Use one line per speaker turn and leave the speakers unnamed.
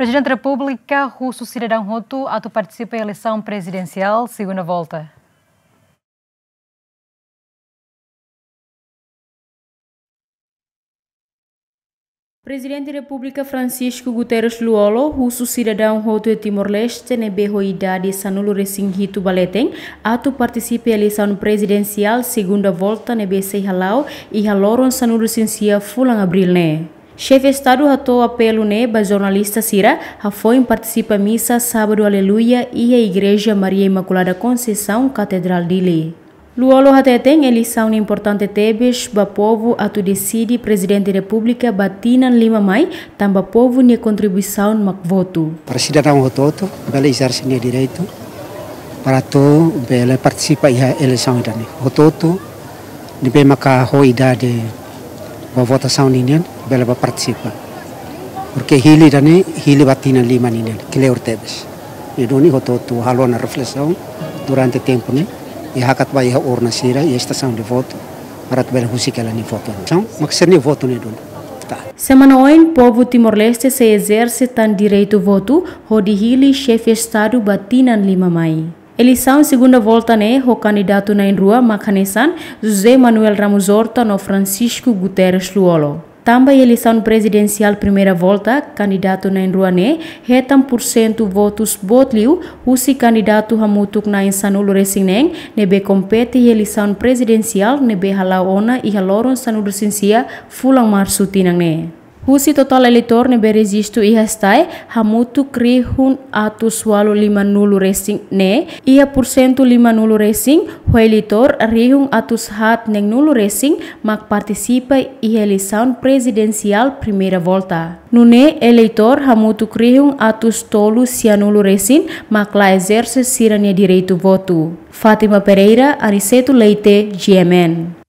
Presidente da República, Russo Cidadão Roto, ato participa em eleição presidencial,
segunda volta. Presidente da República Francisco
Guterres Luolo, russo cidadão roto de Timor-Leste, nebeho de sanulo recinghito baleteng, ato participe eleição presidencial segunda volta nebe sei halau e haloron sanulo sinsia fulang abril ne. Né? Chefe de Estado ratou apelo neba jornalista Sira, foi participa missa sábado aleluia e a Igreja Maria Imaculada Conceição, Catedral de Lê. Luolo até tem eleição importante tebes, ba povo tu decide presidente da república batina lima mai, tamba povo ne contribuição mac voto.
Para cidadão voto, bela exerce direito, para to bela participa ia eleição idane. Voto, ne bem maca hoidade wa votação ninian bela ba participa porque hili dani hili batina lima ninian kile urtebes e doni hoto tu na reflexão durante o tempo né e hakat vai a urna seira e estação de voto para tu bela husikela ni então, voto então maxer ni voto ni
semana o povo Timor-Leste se exerce tan direito voto, rodi hili chefe Estado batinan lima mai. Elisão, segunda volta, né, o candidato na rua Macanesan, José Manuel Ramos Horta, no Francisco Guterres Luolo. Também eleição presidencial primeira volta, candidato na Indruane, retam por cento votos botliu, si candidato hamutuk na insanul resineng, nebe compete eleição presidencial, nebe halaona e haloron sanul sinsia fulang marsutinang ne. O total elitor ne beregisto iha stai hamutu krihun atu sualu lima nulu racing ne iha porcento lima nulu racing hoelitor rihun atus hat neng nulu racing mak participa iha eleição presidencial primeira volta. Nune eleitor hamutu krihun atus tolu sianulo racing mak la exerce sirania direito
voto. Fátima Pereira, Aniceto Leite, GMN.